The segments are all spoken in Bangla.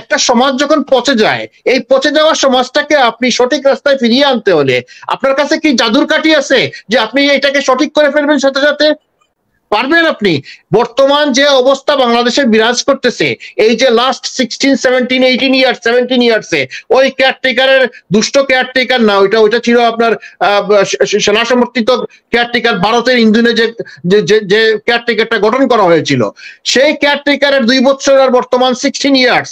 একটা সমাজ যখন পচে যায় এই পচে যাওয়া সমাজটাকে আপনি সঠিক রাস্তায় ফিরিয়ে আনতে হলে আপনার কাছে কি জাদুর কাটি আছে যে আপনি এটাকে সঠিক করে ফেলবেন সাথে সাথে পারবেন আপনি বর্তমান যে অবস্থা বাংলাদেশে বিরাজ করতেছে এই যে last sixteen seventeen eighteen years seventeen ইয়ার্সে ওই কেয়ারটেকারের দুষ্ট কেয়ারটেকার না ওইটা ওইটা ছিল আপনার সেনা সমর্থিত কেয়ারটেকার ভারতের ইন্ধনে যে যে কেয়ারটেকারটা গঠন করা হয়েছিল সেই কেয়ারটেকারের দুই বছর আর বর্তমান সিক্সটিন ইয়ার্স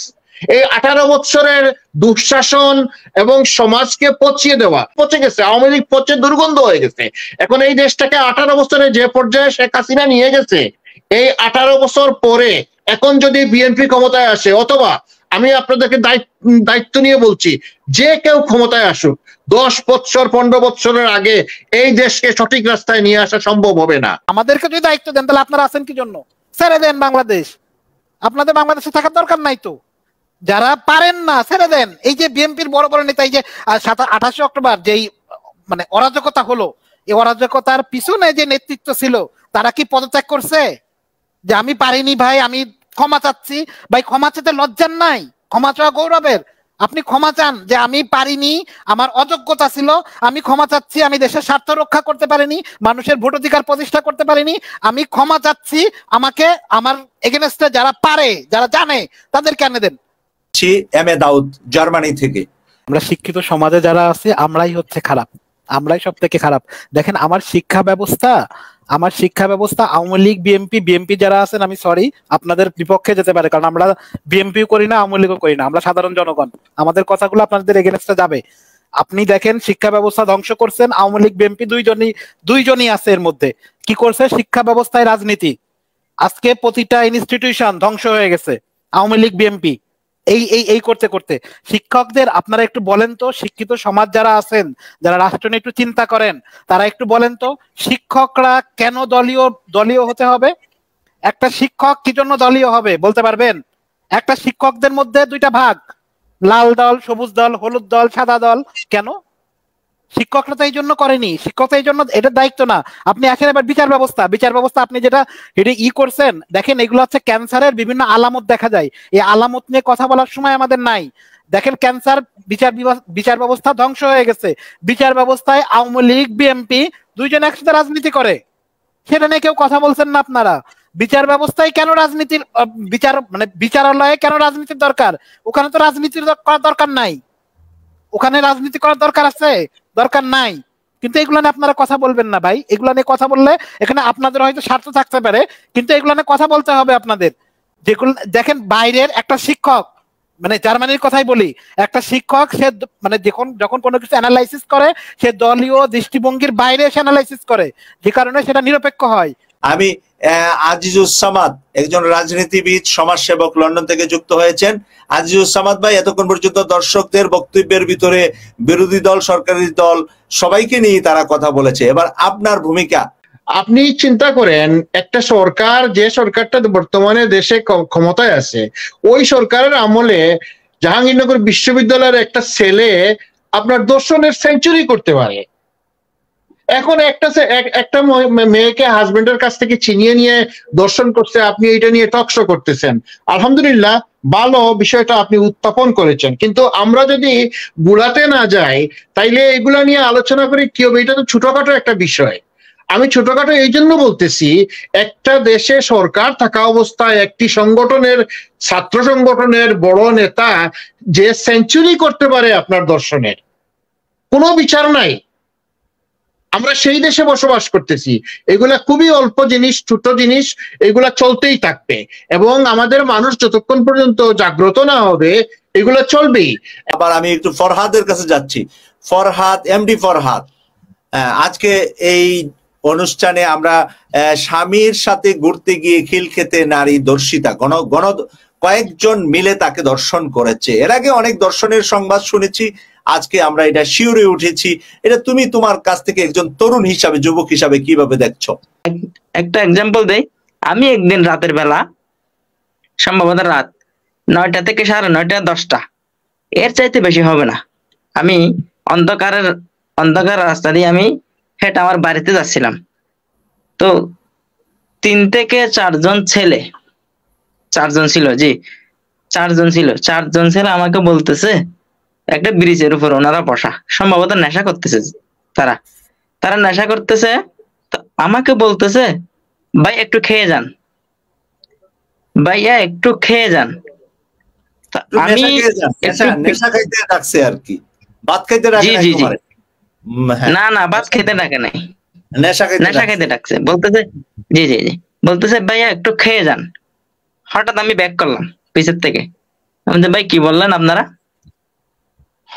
এই আঠারো বৎসরের দুঃশাসন এবং সমাজকে পচিয়ে দেওয়া পচে গেছে আওয়ামী লীগ পচে দুর্গন্ধ হয়ে গেছে এখন এই দেশটাকে আঠারো বছরে যে পর্যায়ে শেখ হাসিনা নিয়ে গেছে এই আঠারো বছর পরে এখন যদি বিএনপি ক্ষমতায় আসে অথবা আমি আপনাদেরকে দায়িত্ব নিয়ে বলছি যে কেউ ক্ষমতায় আসুক দশ বৎসর পনেরো বৎসরের আগে এই দেশকে সঠিক রাস্তায় নিয়ে আসা সম্ভব হবে না আমাদেরকে যদি দায়িত্ব দেন তাহলে আপনারা আছেন কি জন্য ছেড়ে দেন বাংলাদেশ আপনাদের বাংলাদেশে থাকার দরকার নাই তো যারা পারেন না ছেড়ে দেন এই যে বিএনপির বড় বড় নেতা এই যে আঠাশে অক্টোবর যেই মানে অরাজকতা হলো এই অরাজকতার পিছনে যে নেতৃত্ব ছিল তারা কি পদত্যাগ করছে যে আমি পারিনি ভাই আমি ক্ষমা চাচ্ছি ভাই ক্ষমা চেতে লজ্জার নাই ক্ষমা চাওয়া গৌরবের আপনি ক্ষমা চান যে আমি পারিনি আমার অযোগ্যতা ছিল আমি ক্ষমা চাচ্ছি আমি দেশের স্বার্থ রক্ষা করতে পারিনি মানুষের ভোটাধিকার প্রতিষ্ঠা করতে পারিনি আমি ক্ষমা চাচ্ছি আমাকে আমার এগেনস্টে যারা পারে যারা জানে তাদেরকে এনে দেন হচ্ছি এম এ দাউদ জার্মানি থেকে আমরা শিক্ষিত সমাজে যারা আছে আমরাই হচ্ছে খারাপ আমরাই সব থেকে খারাপ দেখেন আমার শিক্ষা ব্যবস্থা আমার শিক্ষা ব্যবস্থা আওয়ামী লীগ বিএমপি বিএমপি যারা আছেন আমি সরি আপনাদের বিপক্ষে যেতে পারে কারণ আমরা বিএনপি করি না আওয়ামী লীগও করি না আমরা সাধারণ জনগণ আমাদের কথাগুলো আপনাদের এগেনস্টে যাবে আপনি দেখেন শিক্ষা ব্যবস্থা ধ্বংস করছেন আওয়ামী লীগ বিএমপি দুইজনই দুইজনই আছে এর মধ্যে কি করছে শিক্ষা ব্যবস্থায় রাজনীতি আজকে প্রতিটা ইনস্টিটিউশন ধ্বংস হয়ে গেছে আওয়ামী লীগ বিএমপি এই এই এই করতে করতে শিক্ষকদের আপনারা একটু বলেন তো শিক্ষিত সমাজ যারা আছেন যারা রাষ্ট্র নিয়ে একটু চিন্তা করেন তারা একটু বলেন তো শিক্ষকরা কেন দলীয় দলীয় হতে হবে একটা শিক্ষক কি জন্য দলীয় হবে বলতে পারবেন একটা শিক্ষকদের মধ্যে দুইটা ভাগ লাল দল সবুজ দল হলুদ দল সাদা দল কেন শিক্ষকরা তো এই জন্য করেনি শিক্ষক এই জন্য এটা দায়িত্ব না আপনি আসেন এবার বিচার ব্যবস্থা বিচার ব্যবস্থা আপনি যেটা এটা ই করছেন দেখেন এগুলো হচ্ছে ক্যান্সারের বিভিন্ন আলামত দেখা যায় এই আলামত নিয়ে কথা বলার সময় আমাদের নাই দেখেন ক্যান্সার বিচার বিচার ব্যবস্থা ধ্বংস হয়ে গেছে বিচার ব্যবস্থায় আওয়ামী লীগ বিএমপি দুইজন একসাথে রাজনীতি করে সেটা নিয়ে কেউ কথা বলছেন না আপনারা বিচার ব্যবস্থায় কেন রাজনীতির বিচার মানে বিচারালয়ে কেন রাজনীতির দরকার ওখানে তো রাজনীতির করার দরকার নাই ওখানে রাজনীতি করার দরকার আছে দরকার নাই কিন্তু এগুলো নিয়ে আপনারা কথা বলবেন না ভাই এগুলো নিয়ে কথা বললে এখানে আপনাদের হয়তো স্বার্থ থাকতে পারে কিন্তু এগুলো নিয়ে কথা বলতে হবে আপনাদের যেগুলো দেখেন বাইরের একটা শিক্ষক মানে জার্মানির কথাই বলি একটা শিক্ষক সে মানে যখন যখন কোনো কিছু অ্যানালাইসিস করে সে দলীয় দৃষ্টিভঙ্গির বাইরে এসে অ্যানালাইসিস করে যে কারণে সেটা নিরপেক্ষ হয় আমি আজিজুসামাদ একজন রাজনীতিবিদ সমাজসেবক লন্ডন থেকে যুক্ত হয়েছেন সামাদ ভাই এতক্ষণ পর্যন্ত দর্শকদের বক্তব্যের ভিতরে বিরোধী দল সরকারি দল সবাইকে নিয়ে তারা কথা বলেছে এবার আপনার ভূমিকা আপনি চিন্তা করেন একটা সরকার যে সরকারটা বর্তমানে দেশে ক্ষমতায় আছে ওই সরকারের আমলে জাহাঙ্গীরনগর বিশ্ববিদ্যালয়ের একটা ছেলে আপনার দর্শনের সেঞ্চুরি করতে পারে এখন একটা একটা মেয়েকে হাজবেন্ডের কাছ থেকে চিনিয়ে নিয়ে দর্শন করছে আপনি এটা নিয়ে টকশো করতেছেন আলহামদুলিল্লাহ ভালো বিষয়টা আপনি উত্থাপন করেছেন কিন্তু আমরা যদি গুলাতে না যাই তাইলে এগুলা নিয়ে আলোচনা করে কি হবে এটা তো ছোটখাটো একটা বিষয় আমি ছোটখাটো এই জন্য বলতেছি একটা দেশে সরকার থাকা অবস্থায় একটি সংগঠনের ছাত্র সংগঠনের বড় নেতা যে সেঞ্চুরি করতে পারে আপনার দর্শনের কোনো বিচার নাই আমরা সেই দেশে বসবাস করতেছি এগুলা খুবই অল্প জিনিস ছোট জিনিস এগুলা চলতেই থাকবে এবং আমাদের মানুষ যতক্ষণ পর্যন্ত জাগ্রত না হবে এগুলো চলবেই আবার আমি একটু ফরহাদের কাছে যাচ্ছি ফরহাদ এমডি ফরহাদ আজকে এই অনুষ্ঠানে আমরা স্বামীর সাথে ঘুরতে গিয়ে খিল খেতে নারী দর্শিতা গণ গণ কয়েকজন মিলে তাকে দর্শন করেছে এর আগে অনেক দর্শনের সংবাদ শুনেছি আজকে আমরা এটা শিওরে উঠেছি এটা তুমি তোমার কাছ থেকে একজন তরুণ হিসাবে যুবক হিসাবে কিভাবে দেখছো একটা এক্সাম্পল দেই আমি একদিন রাতের বেলা সম্ভবত রাত নয়টা থেকে সাড়ে নয়টা দশটা এর চাইতে বেশি হবে না আমি অন্ধকারের অন্ধকার রাস্তা দিয়ে আমি হেঁটে আমার বাড়িতে যাচ্ছিলাম তো তিন থেকে চারজন ছেলে চারজন ছিল জি চারজন ছিল চারজন ছেলে আমাকে বলতেছে একটা ব্রিজের উপর ওনারা বসা সম্ভবত নেশা করতেছে তারা তারা নেশা করতেছে আমাকে বলতেছে ভাই একটু খেয়ে যান ভাইয়া একটু খেয়ে যান আমি আর কি ভাত খাইতে হ্যাঁ। না না খেতে ডাকে নাই নেশা খাইতে ডাকছে বলতেছে জি জি জি বলতেছে ভাইয়া একটু খেয়ে যান হঠাৎ আমি ব্যাক করলাম পিছের থেকে আমি ভাই কি বললেন আপনারা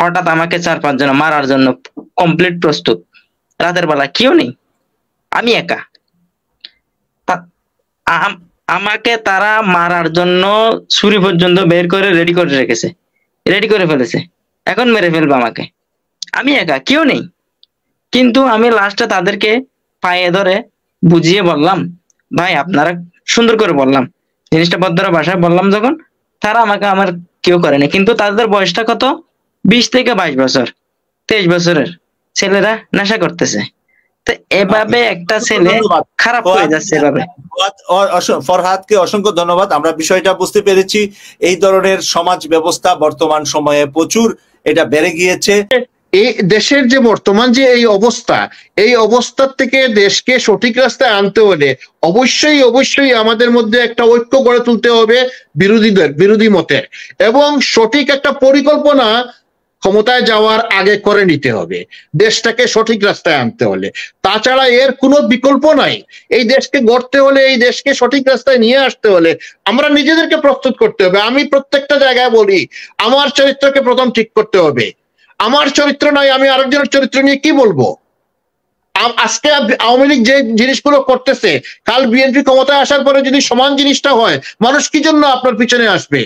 হঠাৎ আমাকে চার পাঁচ জন মারার জন্য কমপ্লিট প্রস্তুত রাতের বেলা কেউ নেই আমি একা আমাকে তারা মারার জন্য ছুরি পর্যন্ত বের করে রেডি করে রেখেছে রেডি করে ফেলেছে এখন মেরে ফেলবে আমাকে আমি একা কেউ নেই কিন্তু আমি লাস্টে তাদেরকে পায়ে ধরে বুঝিয়ে বললাম ভাই আপনারা সুন্দর করে বললাম জিনিসটা ভদ্র বাসায় বললাম যখন তারা আমাকে আমার কেউ করেনি কিন্তু তাদের বয়সটা কত বিশ থেকে বাইশ বছর তেইশ বছরের ছেলেরা নেশা করতেছে তো এভাবে একটা ছেলে খারাপ হয়ে যাচ্ছে এভাবে ফরহাদকে অসংখ্য ধন্যবাদ আমরা বিষয়টা বুঝতে পেরেছি এই ধরনের সমাজ ব্যবস্থা বর্তমান সময়ে প্রচুর এটা বেড়ে গিয়েছে এই দেশের যে বর্তমান যে এই অবস্থা এই অবস্থার থেকে দেশকে সঠিক রাস্তায় আনতে হলে অবশ্যই অবশ্যই আমাদের মধ্যে একটা ঐক্য গড়ে তুলতে হবে বিরোধীদের বিরোধী মতের এবং সঠিক একটা পরিকল্পনা ক্ষমতায় যাওয়ার আগে করে নিতে হবে দেশটাকে সঠিক রাস্তায় আনতে হলে তাছাড়া এর কোনো বিকল্প নাই এই দেশকে গড়তে হলে এই দেশকে সঠিক রাস্তায় নিয়ে আসতে হলে আমরা নিজেদেরকে প্রস্তুত করতে হবে আমি প্রত্যেকটা জায়গায় বলি আমার চরিত্রকে প্রথম ঠিক করতে হবে আমার চরিত্র নয় আমি আরেকজনের চরিত্র নিয়ে কি বলবো আজকে আওয়ামী লীগ যে জিনিসগুলো করতেছে কাল বিএনপি ক্ষমতায় আসার পরে যদি সমান জিনিসটা হয় মানুষ কি জন্য আপনার পিছনে আসবে